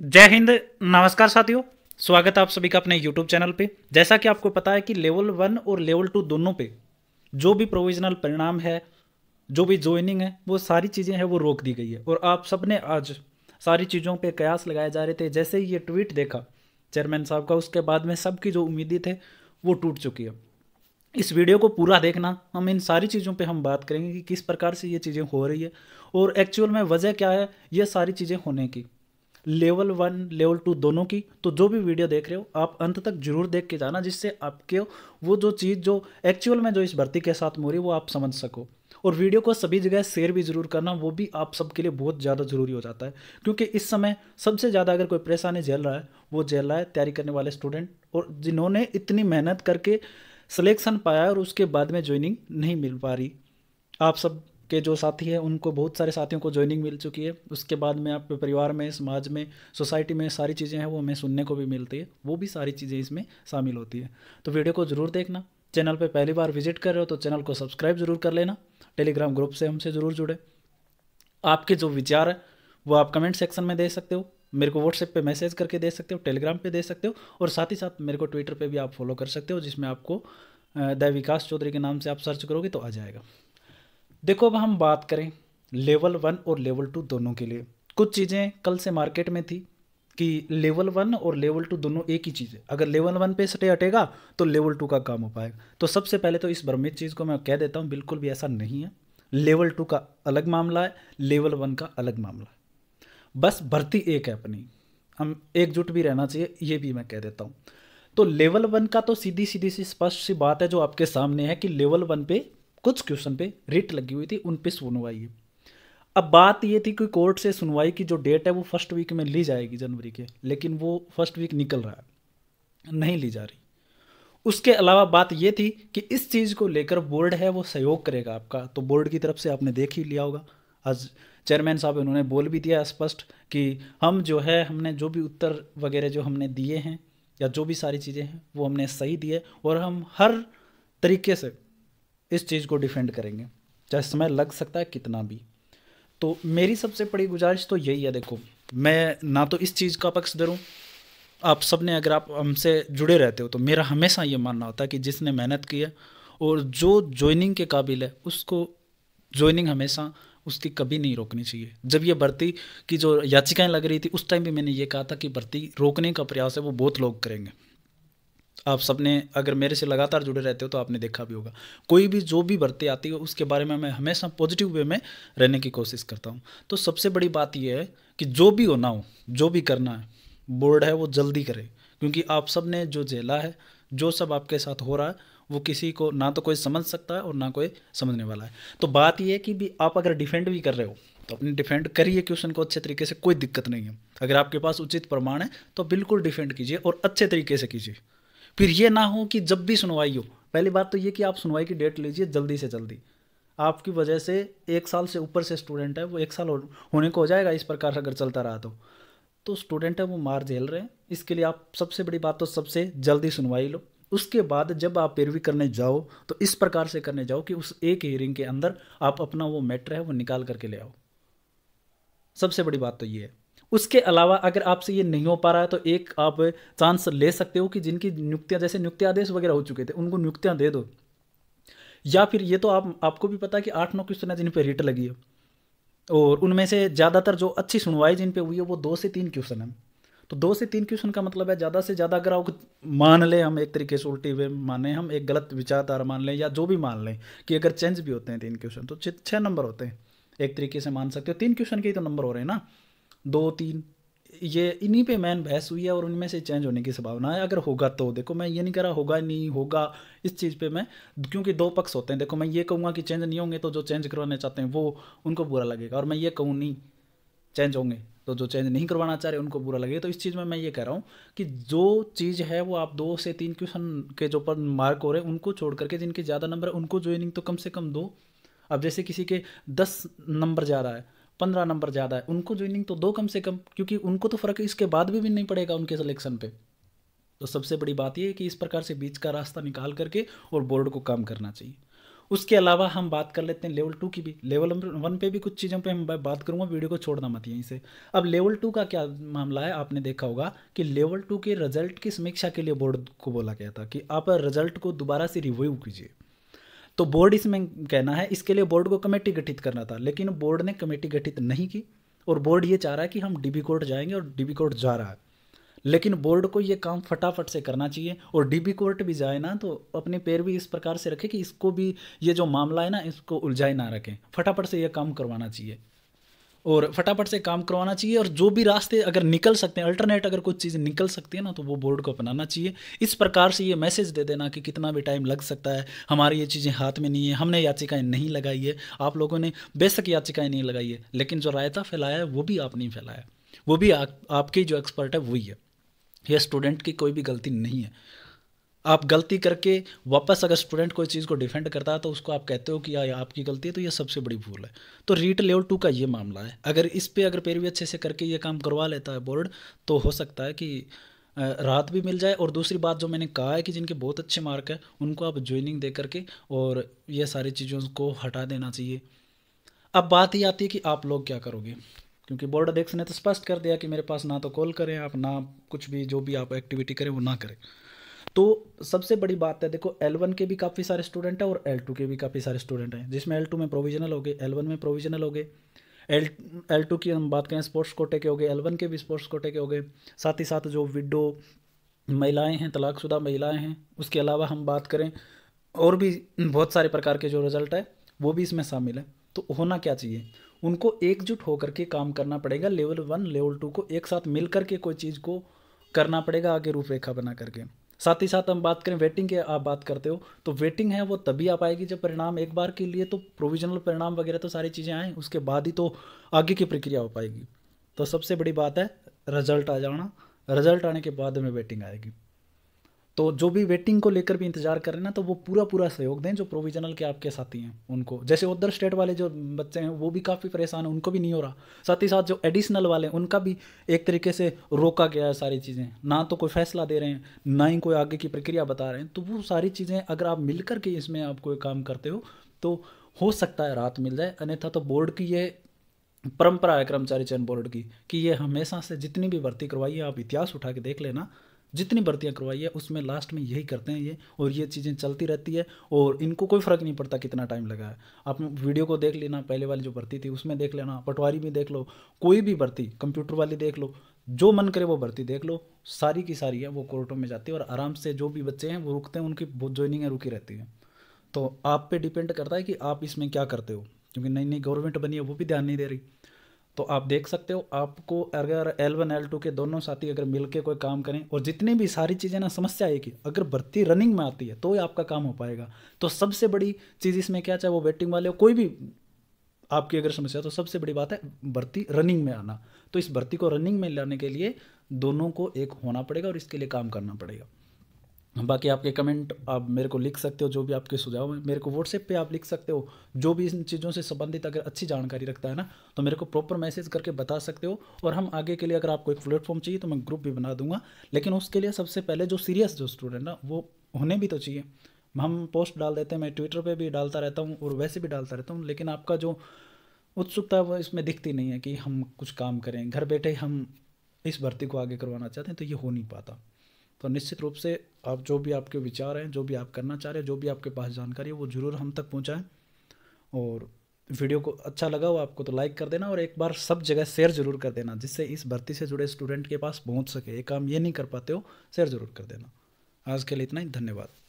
जय हिंद नमस्कार साथियों स्वागत है आप सभी का अपने YouTube चैनल पे जैसा कि आपको पता है कि लेवल वन और लेवल टू दोनों पे जो भी प्रोविजनल परिणाम है जो भी ज्वाइनिंग है वो सारी चीज़ें हैं वो रोक दी गई है और आप सबने आज सारी चीज़ों पे कयास लगाए जा रहे थे जैसे ही ये ट्वीट देखा चेयरमैन साहब का उसके बाद में सबकी जो उम्मीदें थे वो टूट चुकी है इस वीडियो को पूरा देखना हम इन सारी चीज़ों पे हम बात करेंगे कि किस प्रकार से ये चीज़ें हो रही है और एक्चुअल में वजह क्या है ये सारी चीज़ें होने की लेवल वन लेवल टू दोनों की तो जो भी वीडियो देख रहे हो आप अंत तक जरूर देख के जाना जिससे आपके वो जो चीज़ जो एक्चुअल में जो इस भर्ती के साथ हो रही वो आप समझ सको और वीडियो को सभी जगह शेयर भी जरूर करना वो भी आप सबके लिए बहुत ज़्यादा ज़रूरी हो जाता है क्योंकि इस समय सबसे ज़्यादा अगर कोई परेशानी झेल रहा है वो झेल रहा है तैयारी करने वाले स्टूडेंट और जिन्होंने इतनी मेहनत करके सिलेक्शन पाया और उसके बाद में ज्वाइनिंग नहीं मिल पा रही आप सब के जो साथी हैं उनको बहुत सारे साथियों को ज्वाइनिंग मिल चुकी है उसके बाद में आपके परिवार में समाज में सोसाइटी में सारी चीज़ें हैं वो हमें सुनने को भी मिलती है वो भी सारी चीज़ें इसमें शामिल होती है तो वीडियो को ज़रूर देखना चैनल पर पहली बार विजिट कर रहे हो तो चैनल को सब्सक्राइब ज़रूर कर लेना टेलीग्राम ग्रुप से हमसे ज़रूर जुड़े आपके जो विचार है वो आप कमेंट सेक्शन में दे सकते हो मेरे को व्हाट्सएप पे मैसेज करके दे सकते हो टेलीग्राम पे दे सकते हो और साथ ही साथ मेरे को ट्विटर पे भी आप फॉलो कर सकते हो जिसमें आपको द विकास चौधरी के नाम से आप सर्च करोगे तो आ जाएगा देखो अब हम बात करें लेवल वन और लेवल टू दोनों के लिए कुछ चीज़ें कल से मार्केट में थी कि लेवल वन और लेवल टू दोनों एक ही चीज़ है अगर लेवल वन पे स्टे हटेगा तो लेवल टू का काम हो पाएगा तो सबसे पहले तो इस भ्रमित चीज़ को मैं कह देता हूँ बिल्कुल भी ऐसा नहीं है लेवल टू का अलग मामला है लेवल वन का अलग मामला है बस भर्ती एक है अपनी हम एकजुट भी रहना चाहिए ये भी मैं कह देता हूँ तो लेवल वन का तो सीधी सीधी सी स्पष्ट सी बात है जो आपके सामने है कि लेवल वन पे कुछ क्वेश्चन पे रिट लगी हुई थी उन पे सुनवाई है अब बात ये थी कि कोर्ट से सुनवाई की जो डेट है वो फर्स्ट वीक में ली जाएगी जनवरी के लेकिन वो फर्स्ट वीक निकल रहा है नहीं ली जा रही उसके अलावा बात ये थी कि इस चीज़ को लेकर बोर्ड है वो सहयोग करेगा आपका तो बोर्ड की तरफ से आपने देख ही लिया होगा आज चेयरमैन साहब उन्होंने बोल भी दिया स्पष्ट कि हम जो है हमने जो भी उत्तर वगैरह जो हमने दिए हैं या जो भी सारी चीज़ें हैं वो हमने सही दिए और हम हर तरीके से इस चीज़ को डिफेंड करेंगे चाहे समय लग सकता है कितना भी तो मेरी सबसे बड़ी गुजारिश तो यही है देखो मैं ना तो इस चीज़ का पक्ष धरूँ आप सब ने अगर आप हमसे जुड़े रहते हो तो मेरा हमेशा ये मानना होता है कि जिसने मेहनत की है और जो ज्वाइनिंग के काबिल है उसको ज्वाइनिंग हमेशा उसकी कभी नहीं रोकनी चाहिए जब ये भर्ती की जो याचिकाएं लग रही थी उस टाइम भी मैंने ये कहा था कि भर्ती रोकने का प्रयास है वो बहुत लोग करेंगे आप सबने अगर मेरे से लगातार जुड़े रहते हो तो आपने देखा भी होगा कोई भी जो भी भर्ती आती है उसके बारे में मैं हमेशा पॉजिटिव वे में रहने की कोशिश करता हूँ तो सबसे बड़ी बात यह है कि जो भी होना हो जो भी करना है बोर्ड है वो जल्दी करे क्योंकि आप सब ने जो झेला है जो सब आपके साथ हो रहा है वो किसी को ना तो कोई समझ सकता है और ना कोई समझने वाला है तो बात यह है कि भी आप अगर डिफेंड भी कर रहे हो तो अपने डिफेंड करिए क्वेश्चन को अच्छे तरीके से कोई दिक्कत नहीं है अगर आपके पास उचित प्रमाण है तो बिल्कुल डिफेंड कीजिए और अच्छे तरीके से कीजिए फिर ये ना हो कि जब भी सुनवाई हो पहली बात तो ये कि आप सुनवाई की डेट लीजिए जल्दी से जल्दी आपकी वजह से एक साल से ऊपर से स्टूडेंट है वो एक साल होने को हो जाएगा इस प्रकार से अगर चलता रहा तो तो स्टूडेंट है वो मार झेल रहे हैं इसके लिए आप सबसे बड़ी बात तो सबसे जल्दी सुनवाई लो उसके बाद जब आप पैरवी करने जाओ तो इस प्रकार से करने जाओ कि उस एक हियरिंग के अंदर आप अपना वो मैटर है वो निकाल करके ले आओ सबसे बड़ी बात तो ये है उसके अलावा अगर आपसे ये नहीं हो पा रहा है तो एक आप चांस ले सकते हो कि जिनकी नियुक्तियाँ जैसे नियुक्ति आदेश वगैरह हो चुके थे उनको नियुक्तियाँ दे दो या फिर ये तो आप आपको भी पता है कि आठ नौ है जिन पर रिट लगी है और उनमें से ज़्यादातर जो अच्छी सुनवाई जिन पे हुई है वो दो से तीन क्वेश्चन है तो दो से तीन क्वेश्चन का मतलब है ज़्यादा से ज़्यादा अगर आप मान लें हम एक तरीके से उल्टी हुए माने हम एक गलत विचारधारा मान लें या जो भी मान लें कि अगर चेंज भी होते हैं तीन क्वेश्चन तो छः नंबर होते हैं एक तरीके से मान सकते हो तीन क्वेश्चन के ही तो नंबर हो रहे हैं ना दो तीन ये इन्हीं पे मैन बहस हुई है और उनमें से चेंज होने की संभावना है अगर होगा तो देखो मैं ये नहीं कह रहा होगा नहीं होगा इस चीज़ पे मैं क्योंकि दो पक्ष होते हैं देखो मैं ये कहूँगा कि चेंज नहीं होंगे तो जो चेंज करवाना चाहते हैं वो उनको बुरा लगेगा और मैं ये कहूँ नहीं चेंज होंगे तो जो चेंज नहीं करवाना चाह रहे उनको बुरा लगेगा तो इस चीज़ में मैं ये कह रहा हूँ कि जो चीज़ है वो आप दो से तीन क्वेश्चन के जो पर मार्क हो रहे हैं उनको छोड़ करके जिनके ज़्यादा नंबर है उनको ज्वाइनिंग तो कम से कम दो अब जैसे किसी के दस नंबर जा रहा है पंद्रह नंबर ज़्यादा है उनको ज्वाइनिंग तो दो कम से कम क्योंकि उनको तो फ़र्क इसके बाद भी, भी नहीं पड़ेगा उनके सिलेक्शन पर तो सबसे बड़ी बात यह है कि इस प्रकार से बीच का रास्ता निकाल करके और बोर्ड को काम करना चाहिए उसके अलावा हम बात कर लेते हैं लेवल टू की भी लेवल वन पे भी कुछ चीज़ों पे हम बात करूँगा वीडियो को छोड़ना मत यहीं से अब लेवल टू का क्या मामला है आपने देखा होगा कि लेवल टू के रिजल्ट की समीक्षा के लिए बोर्ड को बोला गया था कि आप रिजल्ट को दोबारा से रिव्यू कीजिए तो बोर्ड इसमें कहना है इसके लिए बोर्ड को कमेटी गठित करना था लेकिन बोर्ड ने कमेटी गठित नहीं की और बोर्ड ये चाह रहा है कि हम डीबी कोर्ट जाएंगे और डीबी कोर्ट जा रहा है लेकिन बोर्ड को ये काम फटाफट से करना चाहिए और डीबी कोर्ट भी जाए ना तो अपने पैर भी इस प्रकार से रखे कि इसको भी ये जो मामला है ना इसको उलझाए ना रखें फटाफट से ये काम करवाना चाहिए और फटाफट से काम करवाना चाहिए और जो भी रास्ते अगर निकल सकते हैं अल्टरनेट अगर कुछ चीज़ें निकल सकती है ना तो वो बोर्ड को अपनाना चाहिए इस प्रकार से ये मैसेज दे देना कि कितना भी टाइम लग सकता है हमारी ये चीज़ें हाथ में नहीं है हमने याचिकाएँ नहीं लगाई है आप लोगों ने बेशक याचिकाएँ नहीं लगाई है लेकिन जो रायता फैलाया है वो भी आपने फैलाया वो भी आ, आपकी जो एक्सपर्ट है वही है यह स्टूडेंट की कोई भी गलती नहीं है आप गलती करके वापस अगर स्टूडेंट कोई चीज़ को डिफेंड करता है तो उसको आप कहते हो कि या, या आपकी गलती है तो ये सबसे बड़ी भूल है तो रीट लेवल टू का ये मामला है अगर इस पर अगर पैरवी अच्छे से करके ये काम करवा लेता है बोर्ड तो हो सकता है कि राहत भी मिल जाए और दूसरी बात जो मैंने कहा है कि जिनके बहुत अच्छे मार्क हैं उनको आप ज्वाइनिंग दे करके और ये सारी चीज़ों को हटा देना चाहिए अब बात ही आती है कि आप लोग क्या करोगे क्योंकि बोर्ड अध्यक्ष ने तो स्पष्ट कर दिया कि मेरे पास ना तो कॉल करें आप ना कुछ भी जो भी आप एक्टिविटी करें वो ना करें तो सबसे बड़ी बात है देखो एल के भी काफ़ी सारे स्टूडेंट हैं और एल टू के भी काफ़ी सारे स्टूडेंट हैं जिसमें एल टू में प्रोविजनल हो गए एल में प्रोविजनल हो गए एल एल टू की हम बात करें स्पोर्ट्स कोटे के हो गए एल वन के भी स्पोर्ट्स कोटे के हो गए साथ ही साथ जो विडो महिलाएं हैं तलाकशुदा महिलाएं हैं उसके अलावा हम बात करें और भी बहुत सारे प्रकार के जो रिजल्ट है वो भी इसमें शामिल है तो होना क्या चाहिए उनको एकजुट होकर के काम करना पड़ेगा लेवल वन लेवल टू को एक साथ मिल करके कोई चीज़ को करना पड़ेगा आगे रूपरेखा बना करके साथ ही साथ हम बात करें वेटिंग की आप बात करते हो तो वेटिंग है वो तभी आ पाएगी जब परिणाम एक बार के लिए तो प्रोविजनल परिणाम वगैरह तो सारी चीज़ें आएँ उसके बाद ही तो आगे की प्रक्रिया हो पाएगी तो सबसे बड़ी बात है रिजल्ट आ जाना रिजल्ट आने के बाद हमें वेटिंग आएगी तो जो भी वेटिंग को लेकर भी इंतजार कर रहे हैं ना तो वो पूरा पूरा सहयोग दें जो प्रोविजनल के आपके साथी हैं उनको जैसे उधर स्टेट वाले जो बच्चे हैं वो भी काफ़ी परेशान हैं उनको भी नहीं हो रहा साथ ही साथ जो एडिशनल वाले हैं उनका भी एक तरीके से रोका गया है सारी चीज़ें ना तो कोई फैसला दे रहे हैं ना ही कोई आगे की प्रक्रिया बता रहे हैं तो वो सारी चीज़ें अगर आप मिल के इसमें आप कोई काम करते हो तो हो सकता है रात मिल जाए अन्यथा तो बोर्ड की ये परंपरा है कर्मचारी चयन बोर्ड की कि ये हमेशा से जितनी भी भर्ती करवाई है आप इतिहास उठा के देख लेना जितनी भर्तियाँ करवाई है उसमें लास्ट में यही करते हैं ये और ये चीज़ें चलती रहती है और इनको कोई फ़र्क नहीं पड़ता कितना टाइम लगा है आप वीडियो को देख लेना पहले वाली जो भर्ती थी उसमें देख लेना पटवारी में देख लो कोई भी भर्ती कंप्यूटर वाली देख लो जो मन करे वो भर्ती देख लो सारी की सारी है वो कोर्टों में जाती है और आराम से जो भी बच्चे हैं वो रुकते हैं उनकी बहुत ज्वाइनिंग है रुकी रहती है तो आप पे डिपेंड करता है कि आप इसमें क्या करते हो क्योंकि नई नई गवर्नमेंट बनी है वो भी ध्यान नहीं दे रही तो आप देख सकते हो आपको अगर एल वन एल टू के दोनों साथी अगर मिलके कोई काम करें और जितनी भी सारी चीज़ें ना समस्या आएगी अगर भर्ती रनिंग में आती है तो ही आपका काम हो पाएगा तो सबसे बड़ी चीज़ इसमें क्या चाहे वो बैटिंग वाले हो कोई भी आपकी अगर समस्या तो सबसे बड़ी बात है भर्ती रनिंग में आना तो इस भर्ती को रनिंग में लाने के लिए दोनों को एक होना पड़ेगा और इसके लिए काम करना पड़ेगा बाकी आपके कमेंट आप मेरे को लिख सकते हो जो भी आपके सुझाव हैं मेरे को व्हाट्सएप पे आप लिख सकते हो जो भी इन चीज़ों से संबंधित अगर अच्छी जानकारी रखता है ना तो मेरे को प्रॉपर मैसेज करके बता सकते हो और हम आगे के लिए अगर आपको एक प्लेटफॉर्म चाहिए तो मैं ग्रुप भी बना दूंगा लेकिन उसके लिए सबसे पहले जो सीरियस जो स्टूडेंट ना वो होने भी तो चाहिए हम पोस्ट डाल देते हैं मैं ट्विटर पर भी डालता रहता हूँ और वैसे भी डालता रहता हूँ लेकिन आपका जो उत्सुकता वो इसमें दिखती नहीं है कि हम कुछ काम करें घर बैठे हम इस भर्ती को आगे करवाना चाहते हैं तो ये हो नहीं पाता तो निश्चित रूप से आप जो भी आपके विचार हैं जो भी आप करना चाह रहे हैं जो भी आपके पास जानकारी है वो ज़रूर हम तक पहुँचाएँ और वीडियो को अच्छा लगा हो आपको तो लाइक कर देना और एक बार सब जगह शेयर जरूर कर देना जिससे इस भर्ती से जुड़े स्टूडेंट के पास पहुंच सके ये काम ये नहीं कर पाते हो शेयर जरूर कर देना आज के लिए इतना ही धन्यवाद